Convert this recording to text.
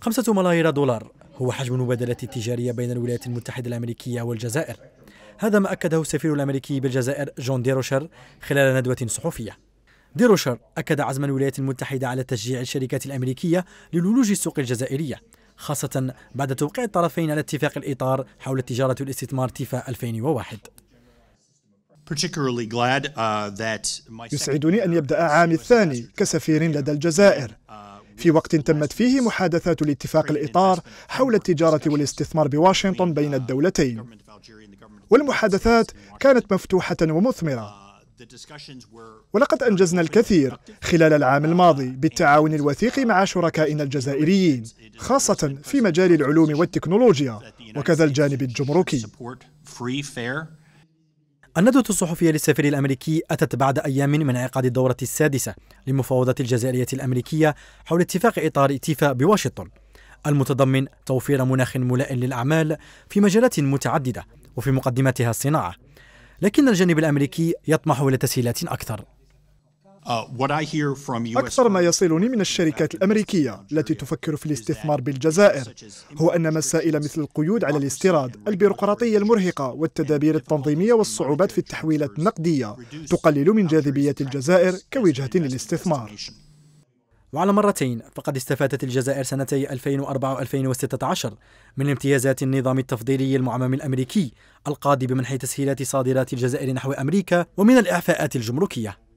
خمسة ملايير دولار هو حجم المبادلات التجارية بين الولايات المتحدة الأمريكية والجزائر هذا ما أكده السفير الأمريكي بالجزائر جون ديروشر خلال ندوة صحفية ديروشر أكد عزم الولايات المتحدة على تشجيع الشركات الأمريكية للولوج السوق الجزائرية خاصة بعد توقيع الطرفين على اتفاق الإطار حول التجارة والاستثمار تيفا 2001 Uh, يسعدني أن يبدأ عامي الثاني كسفير لدى الجزائر uh, في وقت تمت فيه محادثات الاتفاق الإطار حول التجارة والاستثمار بواشنطن بين الدولتين والمحادثات كانت مفتوحة ومثمرة uh, ولقد أنجزنا الكثير خلال العام الماضي بالتعاون الوثيق مع شركائنا الجزائريين خاصة في مجال العلوم والتكنولوجيا وكذا الجانب الجمركي الندوة الصحفية للسفير الأمريكي أتت بعد أيام من انعقاد الدورة السادسة لمفاوضات الجزائرية الأمريكية حول اتفاق إطار اتفاق بواشنطن المتضمن توفير مناخ ملائم للأعمال في مجالات متعددة وفي مقدمتها الصناعة لكن الجانب الأمريكي يطمح إلى تسهيلات أكثر Uh, أكثر ما يصلني من الشركات الأمريكية التي تفكر في الاستثمار بالجزائر هو أن مسائل مثل القيود على الاستيراد، البيروقراطية المرهقة والتدابير التنظيمية والصعوبات في التحويلات النقدية تقلل من جاذبية الجزائر كوجهة للاستثمار. وعلى مرتين فقد استفادت الجزائر سنتي 2004-2016 و من امتيازات النظام التفضيلي المعمم الأمريكي القاضي بمنح تسهيلات صادرات الجزائر نحو أمريكا ومن الإعفاءات الجمركية